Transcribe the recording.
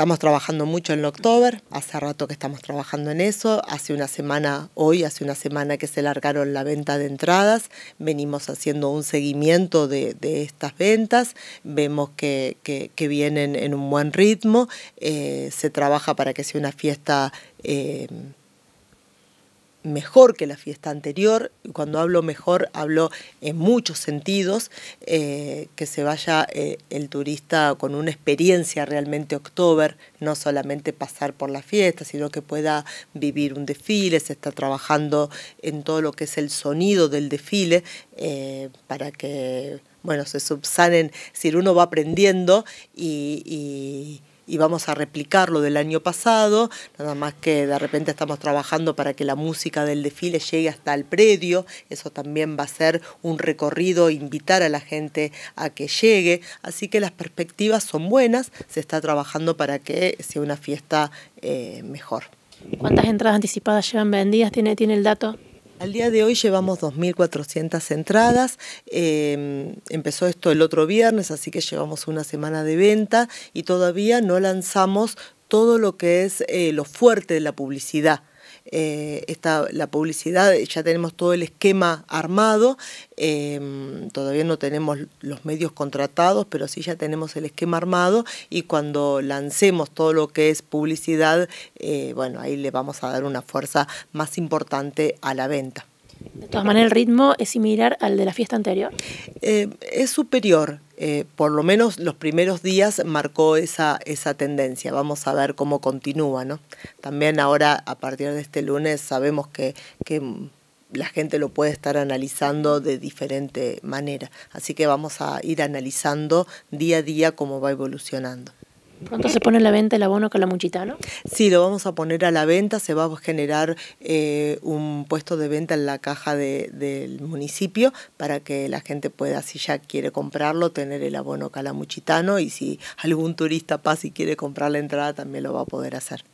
Estamos trabajando mucho en October, hace rato que estamos trabajando en eso, hace una semana, hoy, hace una semana que se largaron la venta de entradas, venimos haciendo un seguimiento de, estas ventas, vemos que, vienen en un buen ritmo, eh, se trabaja para que sea una fiesta... Eh, mejor que la fiesta anterior, cuando hablo mejor hablo en muchos sentidos, eh, que se vaya eh, el turista con una experiencia realmente October, no solamente pasar por la fiesta, sino que pueda vivir un desfile, se está trabajando en todo lo que es el sonido del desfile eh, para que, bueno, se subsanen, si uno va aprendiendo y y vamos a replicar lo del año pasado, nada más que de repente estamos trabajando para que la música del desfile llegue hasta el predio, eso también va a ser un recorrido, invitar a la gente a que llegue, así que las perspectivas son buenas, se está trabajando para que sea una fiesta eh, mejor. ¿Cuántas entradas anticipadas llevan vendidas? ¿Tiene, tiene el dato? Al día de hoy llevamos 2.400 entradas. Eh, empezó esto el otro viernes, así que llevamos una semana de venta y todavía no lanzamos todo lo que es eh, lo fuerte de la publicidad. Eh, la publicidad, ya tenemos todo el esquema armado, em, todavía no tenemos los medios contratados, pero sí ya tenemos el esquema armado y cuando lancemos todo lo que es publicidad, eh, bueno, ahí le vamos a dar una fuerza más importante a la venta. De todas maneras, el ritmo es similar al de la fiesta anterior. Eh, es superior, eh, por lo menos los primeros días marcó esa, tendencia. Vamos a ver cómo continúa, ¿no? También ahora, a partir de este lunes, sabemos que la gente lo puede estar analizando de diferente manera. Así que vamos a ir analizando día a día cómo va evolucionando. ¿Pronto se pone a la venta el abono calamuchitano? Sí, lo vamos a poner a la venta, se va a generar eh, un puesto de venta en la caja del municipio para que la gente pueda, si ya quiere comprarlo, tener el abono calamuchitano y si algún turista pasa y quiere comprar la entrada también lo va a poder hacer.